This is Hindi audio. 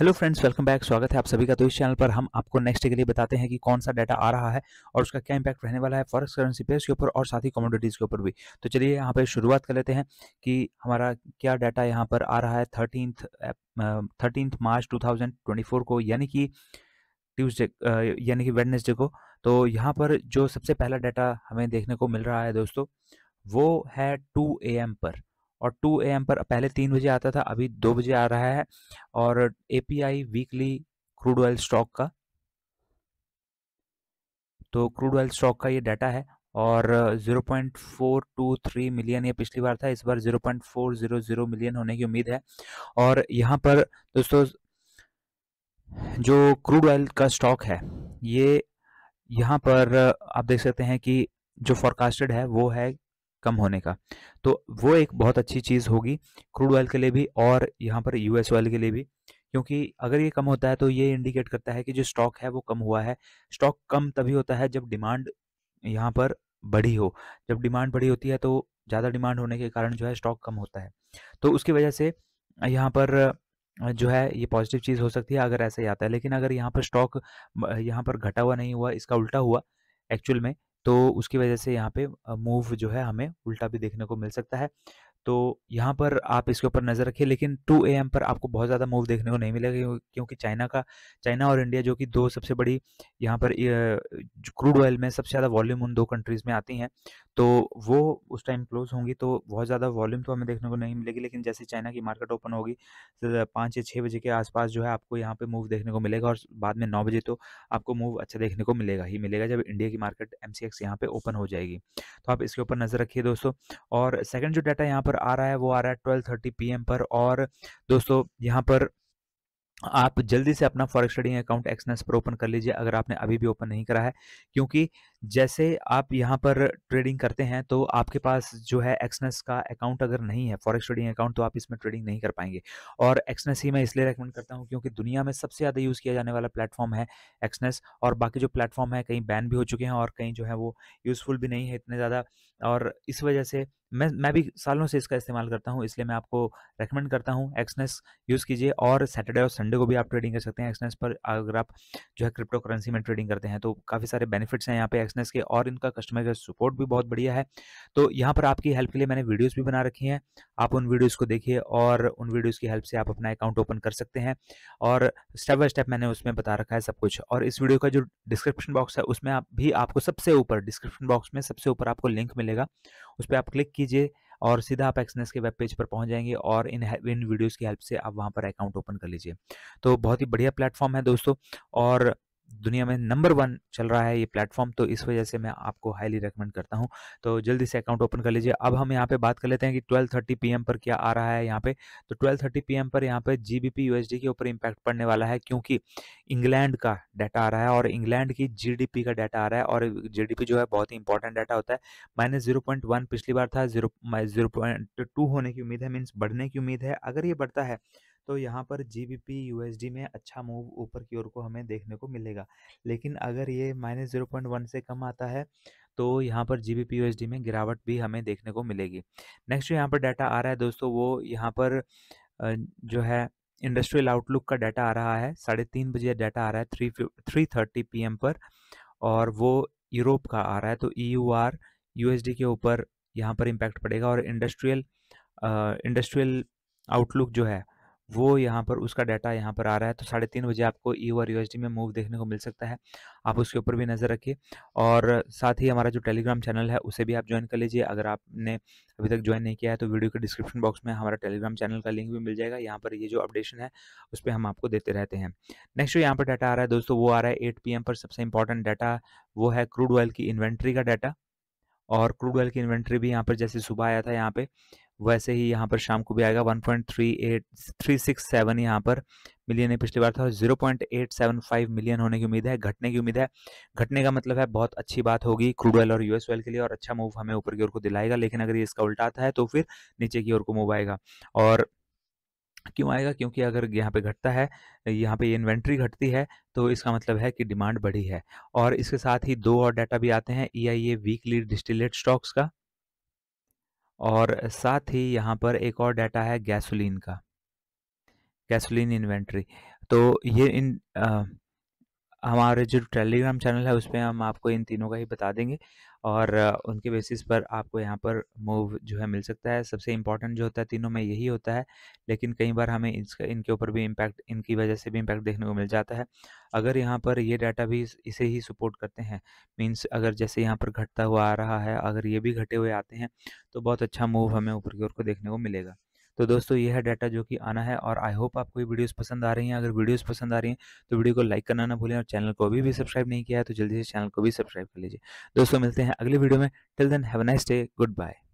हेलो फ्रेंड्स वेलकम बैक स्वागत है आप सभी का तो इस चैनल पर हम आपको नेक्स्ट डे के लिए बताते हैं कि कौन सा डाटा आ रहा है और उसका क्या इंपैक्ट रहने वाला है फॉरेक्स करेंसी पेयर्स के ऊपर और साथ ही कमोडिटीज़ के ऊपर भी तो चलिए यहाँ पे शुरुआत कर लेते हैं कि हमारा क्या डाटा यहाँ पर आ रहा है थर्टीनथ थर्टीनथ मार्च टू को यानी कि ट्यूजडे यानी कि वेडनेसडे को तो यहाँ पर जो सबसे पहला डाटा हमें देखने को मिल रहा है दोस्तों वो है टू ए पर और 2 एम पर पहले तीन बजे आता था अभी दो बजे आ रहा है और a weekly crude oil stock का तो क्रूड ऑयल स्टॉक का ये डाटा है और 0.423 मिलियन ये पिछली बार था इस बार 0.400 मिलियन होने की उम्मीद है और यहाँ पर दोस्तों जो क्रूड ऑयल का स्टॉक है ये यहाँ पर आप देख सकते हैं कि जो फॉरकास्टेड है वो है कम होने का तो वो एक बहुत अच्छी चीज़ होगी क्रूड ऑयल के लिए भी और यहाँ पर यूएस ऑयल के लिए भी क्योंकि अगर ये कम होता है तो ये इंडिकेट करता है कि जो स्टॉक है वो कम हुआ है स्टॉक कम तभी होता है जब डिमांड यहाँ पर बढ़ी हो जब डिमांड बढ़ी होती है तो ज़्यादा डिमांड होने के कारण जो है स्टॉक कम होता है तो उसकी वजह से यहाँ पर जो है ये पॉजिटिव चीज़ हो सकती है अगर ऐसा ही आता है लेकिन अगर यहाँ पर स्टॉक यहाँ पर घटा हुआ नहीं हुआ इसका उल्टा हुआ एक्चुअल में तो उसकी वजह से यहाँ पे मूव जो है हमें उल्टा भी देखने को मिल सकता है तो यहाँ पर आप इसके ऊपर नज़र रखिए लेकिन टू ए पर आपको बहुत ज़्यादा मूव देखने को नहीं मिलेगा क्योंकि चाइना का चाइना और इंडिया जो कि दो सबसे बड़ी यहाँ पर क्रूड ऑयल में सबसे ज़्यादा वॉल्यूम उन दो कंट्रीज़ में आती हैं तो वो उस टाइम क्लोज होंगी तो बहुत ज़्यादा वॉल्यूम तो हमें देखने को नहीं मिलेगी लेकिन जैसे चाइना की मार्केट ओपन होगी तो पाँच या छः बजे के आसपास जो है आपको यहाँ पर मूव देखने को मिलेगा और बाद में नौ बजे तो आपको मूव अच्छा देखने को मिलेगा ही मिलेगा जब इंडिया की मार्केट एम सी यहाँ पर ओपन हो जाएगी तो आप इसके ऊपर नज़र रखिए दोस्तों और सेकेंड जो डाटा यहाँ पर पर आ रहा है वो आ रहा है ट्वेल्व थर्टी पी पर और दोस्तों यहाँ पर आप जल्दी से अपना फॉरेक्स ट्रेडिंग अकाउंट एक्सनेस पर ओपन कर लीजिए अगर आपने अभी भी ओपन नहीं करा है क्योंकि जैसे आप यहां पर ट्रेडिंग करते हैं तो आपके पास जो है एक्सनेस का अकाउंट अगर नहीं है फॉरेक्स ट्रेडिंग अकाउंट तो आप इसमें ट्रेडिंग नहीं कर पाएंगे और एक्सनेस ही मैं इसलिए रेकमेंड करता हूँ क्योंकि दुनिया में सबसे ज़्यादा यूज़ किया जाने वाला प्लेटफॉर्म है एक्सनेस और बाकी जो प्लेटफॉर्म है कहीं बैन भी हो चुके हैं और कहीं जो है वो यूज़फुल भी नहीं है इतने ज़्यादा और इस वजह से मैं मैं भी सालों से इसका इस्तेमाल करता हूँ इसलिए मैं आपको रेकमेंड करता हूँ एक्सनेस यूज़ e कीजिए और सैटरडे और संडे को भी आप ट्रेडिंग कर सकते हैं एक्सनेस e पर अगर आप जो है क्रिप्टो करेंसी में ट्रेडिंग करते हैं तो काफ़ी सारे बेनिफिट्स हैं यहाँ पे एक्सनेस e के और इनका कस्टमर केयर सपोर्ट भी बहुत बढ़िया है तो यहाँ पर आपकी हेल्प के लिए मैंने वीडियोज़ भी बना रखी हैं आप उन वीडियोज़ को देखिए और उन वीडियोज़ की हेल्प से आप अपना अकाउंट ओपन कर सकते हैं और स्टेप बाय स्टेप मैंने उसमें बता रखा है सब कुछ और इस वीडियो का जो डिस्क्रिप्शन बॉक्स है उसमें आप भी आपको सबसे ऊपर डिस्क्रिप्शन बॉक्स में सबसे ऊपर आपको लिंक मिलेगा उस पर आप क्लिक कीजिए और सीधा आप एक्सनेस के वेब पेज पर पहुंच जाएंगे और इन इन वीडियोस की हेल्प से आप वहां पर अकाउंट ओपन कर लीजिए तो बहुत ही बढ़िया प्लेटफॉर्म है दोस्तों और दुनिया में नंबर वन चल रहा है ये प्लेटफॉर्म तो इस वजह से मैं आपको हाईली रिकमेंड करता हूँ तो जल्दी से अकाउंट ओपन कर लीजिए अब हम यहाँ पे बात कर लेते हैं कि ट्वेल्व थर्टी पी पर क्या आ रहा है यहाँ पे तो ट्वेल्व थर्टी पी पर यहाँ पे जी बी के ऊपर इम्पैक्ट पड़ने वाला है क्योंकि इंग्लैंड का डाटा आ रहा है और इंग्लैंड की जी का डाटा आ रहा है और जी जो है बहुत ही इंपॉर्टेंट डाटा होता है माइनस पिछली बार था जीरो जीरो होने की उम्मीद है मीन्स बढ़ने की उम्मीद है अगर ये बढ़ता है तो यहाँ पर G B P U S D में अच्छा मूव ऊपर की ओर को हमें देखने को मिलेगा लेकिन अगर ये माइनस ज़ीरो पॉइंट वन से कम आता है तो यहाँ पर G B P U S D में गिरावट भी हमें देखने को मिलेगी नेक्स्ट जो यहाँ पर डाटा आ रहा है दोस्तों वो यहाँ पर जो है इंडस्ट्रियल आउटलुक का डाटा आ रहा है साढ़े तीन बजे डाटा आ रहा है three three thirty P M पर और वो यूरोप का आ रहा है तो E U R U S D के ऊपर यहाँ पर इम्पैक्ट पड़ेगा और इंडस्ट्रियल इंडस्ट्रियल आउटलुक जो है वो यहाँ पर उसका डाटा यहाँ पर आ रहा है तो साढ़े तीन बजे आपको ई और यू में मूव देखने को मिल सकता है आप उसके ऊपर भी नज़र रखिए और साथ ही हमारा जो टेलीग्राम चैनल है उसे भी आप ज्वाइन कर लीजिए अगर आपने अभी तक ज्वाइन नहीं किया है तो वीडियो के डिस्क्रिप्शन बॉक्स में हमारा टेलीग्राम चैनल का लिंक भी मिल जाएगा यहाँ पर ये जो अपडेशन है उस पर हम आपको देते रहते हैं नेक्स्ट जो यहाँ पर डाटा आ रहा है दोस्तों वो आ रहा है एट पी पर सबसे इंपॉर्टेंट डाटा वो है क्रूड ऑयल की इन्वेंट्री का डाटा और क्रूड ऑयल की इन्वेंट्री भी यहाँ पर जैसे सुबह आया था यहाँ पर वैसे ही यहाँ पर शाम को भी आएगा 1.38367 यहाँ पर मिलियन है पिछली बार था 0.875 मिलियन होने की उम्मीद है घटने की उम्मीद है घटने का मतलब है बहुत अच्छी बात होगी क्रूड ऑयल और यूएस ऑयल के लिए और अच्छा मूव हमें ऊपर की ओर को दिलाएगा लेकिन अगर ये इसका उल्टा आता है तो फिर नीचे की ओर को मूव आएगा और क्यों आएगा क्योंकि अगर यहाँ पे घटता है यहाँ पे इन्वेंट्री घटती है तो इसका मतलब है कि डिमांड बढ़ी है और इसके साथ ही दो और डाटा भी आते हैं E I A weekly distillate stocks का और साथ ही यहाँ पर एक और डाटा है गैसोलीन का गैसोलीन इन्वेंट्री तो ये इन हमारे जो टेलीग्राम चैनल है उस पर हम आपको इन तीनों का ही बता देंगे और उनके बेसिस पर आपको यहाँ पर मूव जो है मिल सकता है सबसे इम्पॉर्टेंट जो होता है तीनों में यही होता है लेकिन कई बार हमें इसका इनके ऊपर भी इम्पैक्ट इनकी वजह से भी इम्पैक्ट देखने को मिल जाता है अगर यहाँ पर ये डाटा भी इसे ही सपोर्ट करते हैं मीन्स अगर जैसे यहाँ पर घटता हुआ आ रहा है अगर ये भी घटे हुए आते हैं तो बहुत अच्छा मूव हमें ऊपर की ओर को देखने को मिलेगा तो दोस्तों ये है डाटा जो कि आना है और आई होप आपको ये वीडियोस पसंद आ रही हैं अगर वीडियोस पसंद आ रही हैं तो वीडियो को लाइक करना ना भूलें और चैनल को अभी भी सब्सक्राइब नहीं किया है तो जल्दी से चैनल को भी सब्सक्राइब कर लीजिए दोस्तों मिलते हैं अगले वीडियो में till then have nice day good bye